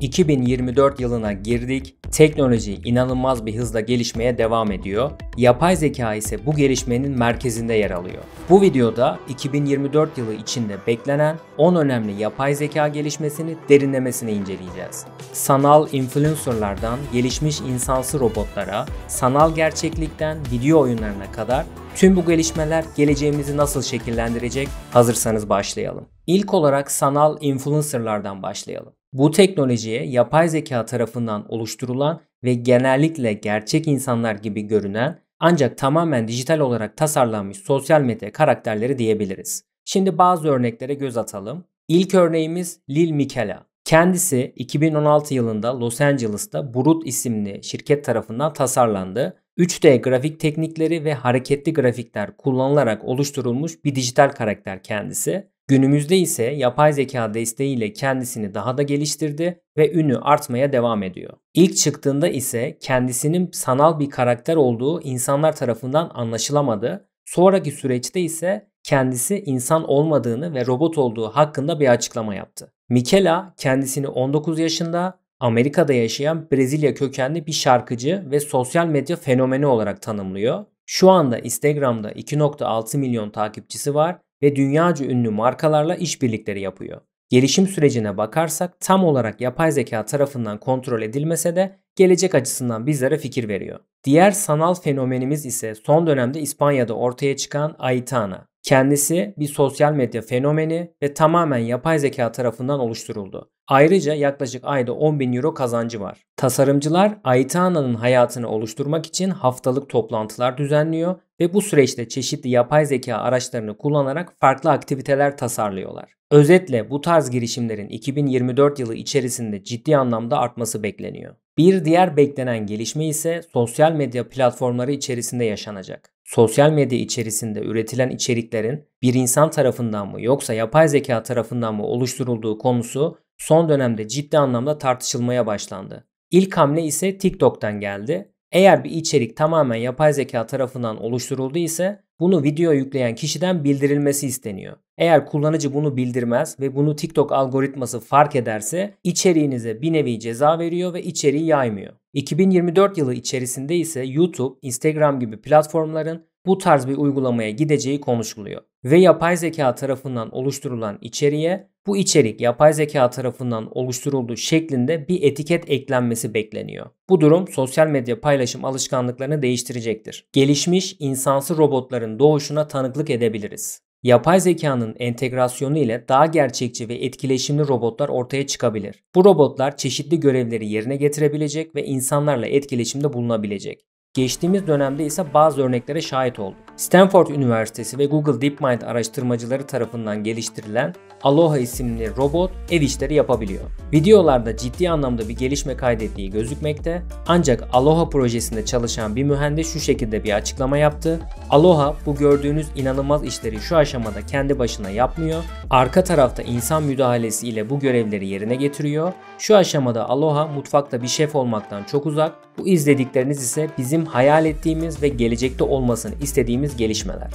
2024 yılına girdik. Teknoloji inanılmaz bir hızla gelişmeye devam ediyor. Yapay zeka ise bu gelişmenin merkezinde yer alıyor. Bu videoda 2024 yılı içinde beklenen 10 önemli yapay zeka gelişmesini derinlemesine inceleyeceğiz. Sanal influencerlardan gelişmiş insansı robotlara, sanal gerçeklikten video oyunlarına kadar Tüm bu gelişmeler geleceğimizi nasıl şekillendirecek? Hazırsanız başlayalım. İlk olarak sanal influencerlardan başlayalım. Bu teknolojiye yapay zeka tarafından oluşturulan ve genellikle gerçek insanlar gibi görünen ancak tamamen dijital olarak tasarlanmış sosyal medya karakterleri diyebiliriz. Şimdi bazı örneklere göz atalım. İlk örneğimiz Lil Mikela. Kendisi 2016 yılında Los Angeles'ta Brut isimli şirket tarafından tasarlandı. 3D grafik teknikleri ve hareketli grafikler kullanılarak oluşturulmuş bir dijital karakter kendisi. Günümüzde ise yapay zeka desteğiyle kendisini daha da geliştirdi ve ünü artmaya devam ediyor. İlk çıktığında ise kendisinin sanal bir karakter olduğu insanlar tarafından anlaşılamadı. Sonraki süreçte ise kendisi insan olmadığını ve robot olduğu hakkında bir açıklama yaptı. Mikela kendisini 19 yaşında Amerika'da yaşayan Brezilya kökenli bir şarkıcı ve sosyal medya fenomeni olarak tanımlıyor. Şu anda Instagram'da 2.6 milyon takipçisi var ve dünyaca ünlü markalarla işbirlikleri yapıyor. Gelişim sürecine bakarsak tam olarak yapay zeka tarafından kontrol edilmese de gelecek açısından bizlere fikir veriyor. Diğer sanal fenomenimiz ise son dönemde İspanya'da ortaya çıkan Aitana. Kendisi bir sosyal medya fenomeni ve tamamen yapay zeka tarafından oluşturuldu. Ayrıca yaklaşık ayda 10 bin euro kazancı var. Tasarımcılar Aitana'nın hayatını oluşturmak için haftalık toplantılar düzenliyor ve bu süreçte çeşitli yapay zeka araçlarını kullanarak farklı aktiviteler tasarlıyorlar. Özetle bu tarz girişimlerin 2024 yılı içerisinde ciddi anlamda artması bekleniyor. Bir diğer beklenen gelişme ise sosyal medya platformları içerisinde yaşanacak. Sosyal medya içerisinde üretilen içeriklerin bir insan tarafından mı yoksa yapay zeka tarafından mı oluşturulduğu konusu son dönemde ciddi anlamda tartışılmaya başlandı. İlk hamle ise TikTok'tan geldi. Eğer bir içerik tamamen yapay zeka tarafından oluşturuldu ise bunu video yükleyen kişiden bildirilmesi isteniyor. Eğer kullanıcı bunu bildirmez ve bunu TikTok algoritması fark ederse içeriğinize bir nevi ceza veriyor ve içeriği yaymıyor. 2024 yılı içerisinde ise YouTube, Instagram gibi platformların bu tarz bir uygulamaya gideceği konuşuluyor. Ve yapay zeka tarafından oluşturulan içeriğe bu içerik yapay zeka tarafından oluşturulduğu şeklinde bir etiket eklenmesi bekleniyor. Bu durum sosyal medya paylaşım alışkanlıklarını değiştirecektir. Gelişmiş insansı robotların doğuşuna tanıklık edebiliriz. Yapay zekanın entegrasyonu ile daha gerçekçi ve etkileşimli robotlar ortaya çıkabilir. Bu robotlar çeşitli görevleri yerine getirebilecek ve insanlarla etkileşimde bulunabilecek. Geçtiğimiz dönemde ise bazı örneklere şahit olduk. Stanford Üniversitesi ve Google DeepMind araştırmacıları tarafından geliştirilen Aloha isimli robot ev işleri yapabiliyor. Videolarda ciddi anlamda bir gelişme kaydettiği gözükmekte ancak Aloha projesinde çalışan bir mühendis şu şekilde bir açıklama yaptı. Aloha bu gördüğünüz inanılmaz işleri şu aşamada kendi başına yapmıyor. Arka tarafta insan müdahalesi ile bu görevleri yerine getiriyor. Şu aşamada Aloha mutfakta bir şef olmaktan çok uzak. Bu izledikleriniz ise bizim hayal ettiğimiz ve gelecekte olmasını istediğimiz gelişmeler.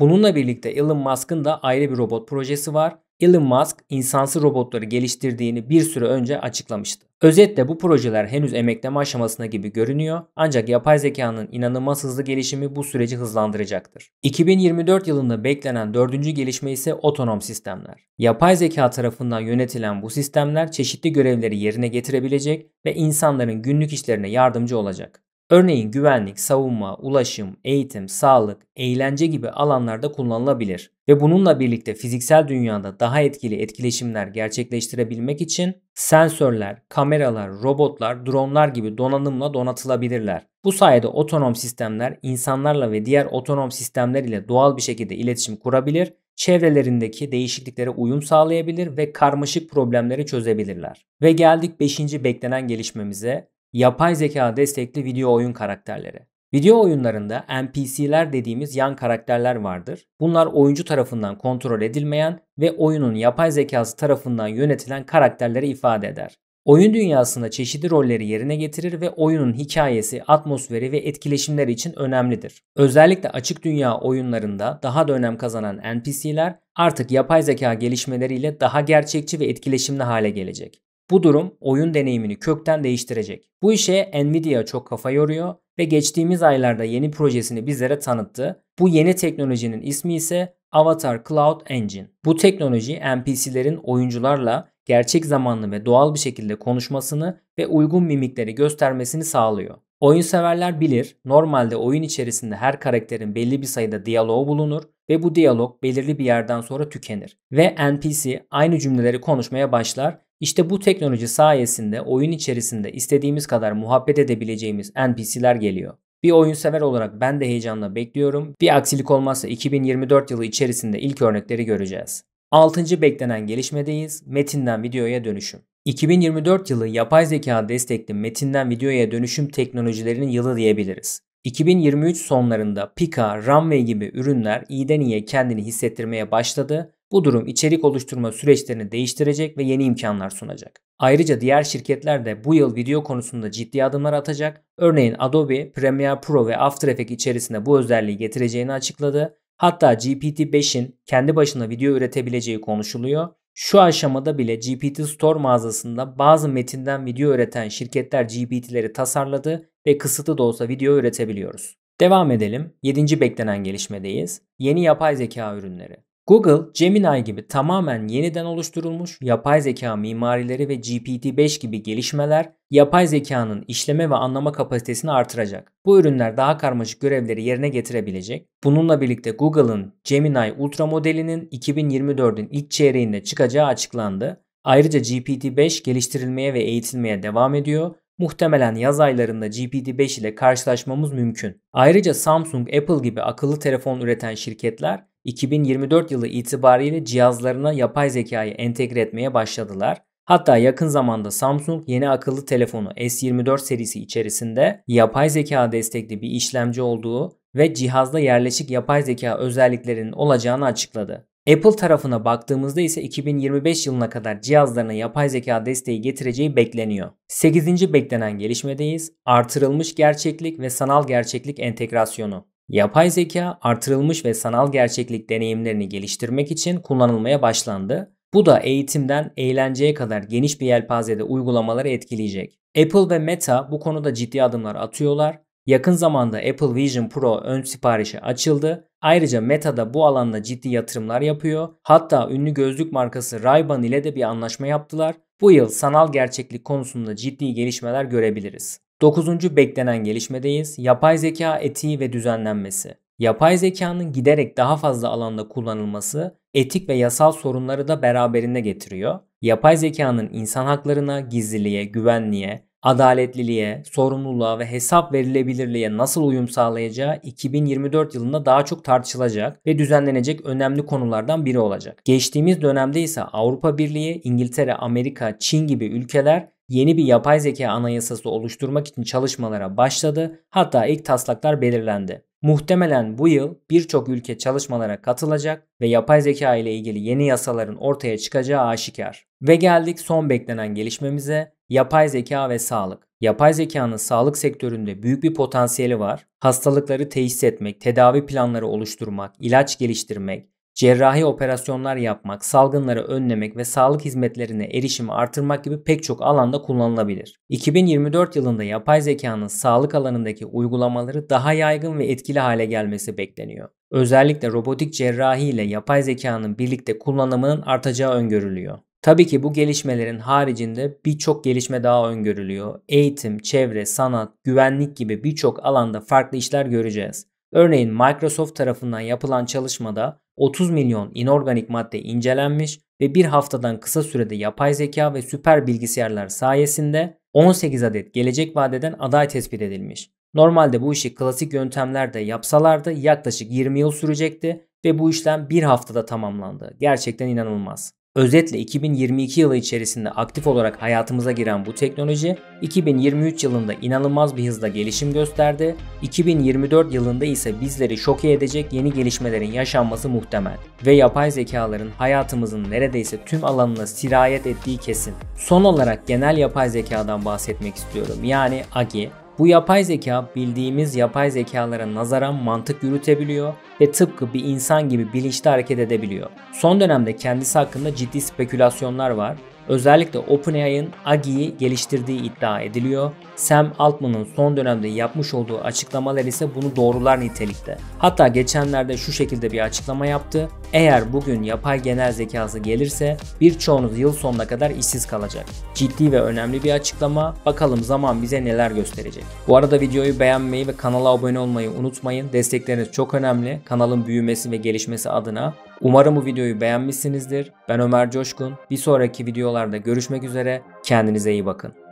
Bununla birlikte Elon Musk'ın da ayrı bir robot projesi var Elon Musk insansı robotları geliştirdiğini bir süre önce açıklamıştı. Özetle bu projeler henüz emekleme aşamasına gibi görünüyor ancak yapay zekanın inanılmaz hızlı gelişimi bu süreci hızlandıracaktır. 2024 yılında beklenen dördüncü gelişme ise otonom sistemler. Yapay zeka tarafından yönetilen bu sistemler çeşitli görevleri yerine getirebilecek ve insanların günlük işlerine yardımcı olacak. Örneğin güvenlik, savunma, ulaşım, eğitim, sağlık, eğlence gibi alanlarda kullanılabilir ve bununla birlikte fiziksel dünyada daha etkili etkileşimler gerçekleştirebilmek için sensörler, kameralar, robotlar, dronlar gibi donanımla donatılabilirler. Bu sayede otonom sistemler insanlarla ve diğer otonom sistemler ile doğal bir şekilde iletişim kurabilir, çevrelerindeki değişikliklere uyum sağlayabilir ve karmaşık problemleri çözebilirler. Ve geldik 5. beklenen gelişmemize yapay zeka destekli video oyun karakterleri. Video oyunlarında NPC'ler dediğimiz yan karakterler vardır. Bunlar oyuncu tarafından kontrol edilmeyen ve oyunun yapay zekası tarafından yönetilen karakterleri ifade eder. Oyun dünyasında çeşitli rolleri yerine getirir ve oyunun hikayesi, atmosferi ve etkileşimleri için önemlidir. Özellikle açık dünya oyunlarında daha da önem kazanan NPC'ler artık yapay zeka gelişmeleriyle daha gerçekçi ve etkileşimli hale gelecek. Bu durum oyun deneyimini kökten değiştirecek. Bu işe Nvidia çok kafa yoruyor ve geçtiğimiz aylarda yeni projesini bizlere tanıttı. Bu yeni teknolojinin ismi ise Avatar Cloud Engine. Bu teknoloji NPC'lerin oyuncularla gerçek zamanlı ve doğal bir şekilde konuşmasını ve uygun mimikleri göstermesini sağlıyor. Oyun severler bilir, normalde oyun içerisinde her karakterin belli bir sayıda diyaloğu bulunur ve bu diyalog belirli bir yerden sonra tükenir ve NPC aynı cümleleri konuşmaya başlar işte bu teknoloji sayesinde oyun içerisinde istediğimiz kadar muhabbet edebileceğimiz NPC'ler geliyor. Bir oyun sever olarak ben de heyecanla bekliyorum. Bir aksilik olmazsa 2024 yılı içerisinde ilk örnekleri göreceğiz. 6. beklenen gelişmedeyiz. Metinden videoya dönüşüm. 2024 yılı yapay zeka destekli metinden videoya dönüşüm teknolojilerinin yılı diyebiliriz. 2023 sonlarında Pika, Runway gibi ürünler iyiden iyiye kendini hissettirmeye başladı bu durum içerik oluşturma süreçlerini değiştirecek ve yeni imkanlar sunacak. Ayrıca diğer şirketler de bu yıl video konusunda ciddi adımlar atacak. Örneğin Adobe, Premiere Pro ve After Effects içerisinde bu özelliği getireceğini açıkladı. Hatta GPT-5'in kendi başına video üretebileceği konuşuluyor. Şu aşamada bile GPT Store mağazasında bazı metinden video üreten şirketler GPT'leri tasarladı ve kısıtlı da olsa video üretebiliyoruz. Devam edelim. 7. beklenen gelişmedeyiz. Yeni yapay zeka ürünleri. Google, Gemini gibi tamamen yeniden oluşturulmuş yapay zeka mimarileri ve GPT-5 gibi gelişmeler yapay zekanın işleme ve anlama kapasitesini artıracak. Bu ürünler daha karmaşık görevleri yerine getirebilecek. Bununla birlikte Google'ın Gemini Ultra modelinin 2024'ün ilk çeyreğinde çıkacağı açıklandı. Ayrıca GPT-5 geliştirilmeye ve eğitilmeye devam ediyor. Muhtemelen yaz aylarında GPT-5 ile karşılaşmamız mümkün. Ayrıca Samsung, Apple gibi akıllı telefon üreten şirketler 2024 yılı itibariyle cihazlarına yapay zekayı entegre etmeye başladılar. Hatta yakın zamanda Samsung yeni akıllı telefonu S24 serisi içerisinde yapay zeka destekli bir işlemci olduğu ve cihazda yerleşik yapay zeka özelliklerinin olacağını açıkladı. Apple tarafına baktığımızda ise 2025 yılına kadar cihazlarına yapay zeka desteği getireceği bekleniyor. 8. beklenen gelişmedeyiz. Artırılmış gerçeklik ve sanal gerçeklik entegrasyonu. Yapay zeka artırılmış ve sanal gerçeklik deneyimlerini geliştirmek için kullanılmaya başlandı. Bu da eğitimden eğlenceye kadar geniş bir yelpazede uygulamaları etkileyecek. Apple ve Meta bu konuda ciddi adımlar atıyorlar. Yakın zamanda Apple Vision Pro ön siparişi açıldı. Ayrıca Meta da bu alanda ciddi yatırımlar yapıyor. Hatta ünlü gözlük markası Ray-Ban ile de bir anlaşma yaptılar. Bu yıl sanal gerçeklik konusunda ciddi gelişmeler görebiliriz. Dokuzuncu beklenen gelişmedeyiz. Yapay zeka etiği ve düzenlenmesi. Yapay zekanın giderek daha fazla alanda kullanılması etik ve yasal sorunları da beraberinde getiriyor. Yapay zekanın insan haklarına, gizliliğe, güvenliğe, adaletliliğe, sorumluluğa ve hesap verilebilirliğe nasıl uyum sağlayacağı 2024 yılında daha çok tartışılacak ve düzenlenecek önemli konulardan biri olacak. Geçtiğimiz dönemde ise Avrupa Birliği, İngiltere, Amerika, Çin gibi ülkeler yeni bir yapay zeka anayasası oluşturmak için çalışmalara başladı. Hatta ilk taslaklar belirlendi. Muhtemelen bu yıl birçok ülke çalışmalara katılacak ve yapay zeka ile ilgili yeni yasaların ortaya çıkacağı aşikar. Ve geldik son beklenen gelişmemize yapay zeka ve sağlık. Yapay zekanın sağlık sektöründe büyük bir potansiyeli var. Hastalıkları teşhis etmek, tedavi planları oluşturmak, ilaç geliştirmek, cerrahi operasyonlar yapmak, salgınları önlemek ve sağlık hizmetlerine erişimi artırmak gibi pek çok alanda kullanılabilir. 2024 yılında yapay zekanın sağlık alanındaki uygulamaları daha yaygın ve etkili hale gelmesi bekleniyor. Özellikle robotik cerrahi ile yapay zekanın birlikte kullanımının artacağı öngörülüyor. Tabii ki bu gelişmelerin haricinde birçok gelişme daha öngörülüyor. Eğitim, çevre, sanat, güvenlik gibi birçok alanda farklı işler göreceğiz. Örneğin Microsoft tarafından yapılan çalışmada 30 milyon inorganik madde incelenmiş ve bir haftadan kısa sürede yapay zeka ve süper bilgisayarlar sayesinde 18 adet gelecek vadeden aday tespit edilmiş. Normalde bu işi klasik yöntemlerde yapsalardı yaklaşık 20 yıl sürecekti ve bu işlem bir haftada tamamlandı. Gerçekten inanılmaz. Özetle 2022 yılı içerisinde aktif olarak hayatımıza giren bu teknoloji 2023 yılında inanılmaz bir hızla gelişim gösterdi. 2024 yılında ise bizleri şoke edecek yeni gelişmelerin yaşanması muhtemel ve yapay zekaların hayatımızın neredeyse tüm alanına sirayet ettiği kesin. Son olarak genel yapay zekadan bahsetmek istiyorum. Yani AGI bu yapay zeka bildiğimiz yapay zekalara nazaran mantık yürütebiliyor ve tıpkı bir insan gibi bilinçli hareket edebiliyor. Son dönemde kendisi hakkında ciddi spekülasyonlar var. Özellikle OpenAI'ın Agi'yi geliştirdiği iddia ediliyor. Sam Altman'ın son dönemde yapmış olduğu açıklamalar ise bunu doğrular nitelikte. Hatta geçenlerde şu şekilde bir açıklama yaptı. Eğer bugün yapay genel zekası gelirse birçoğunuz yıl sonuna kadar işsiz kalacak. Ciddi ve önemli bir açıklama. Bakalım zaman bize neler gösterecek. Bu arada videoyu beğenmeyi ve kanala abone olmayı unutmayın. Destekleriniz çok önemli. Kanalın büyümesi ve gelişmesi adına. Umarım bu videoyu beğenmişsinizdir. Ben Ömer Coşkun. Bir sonraki videolarda görüşmek üzere. Kendinize iyi bakın.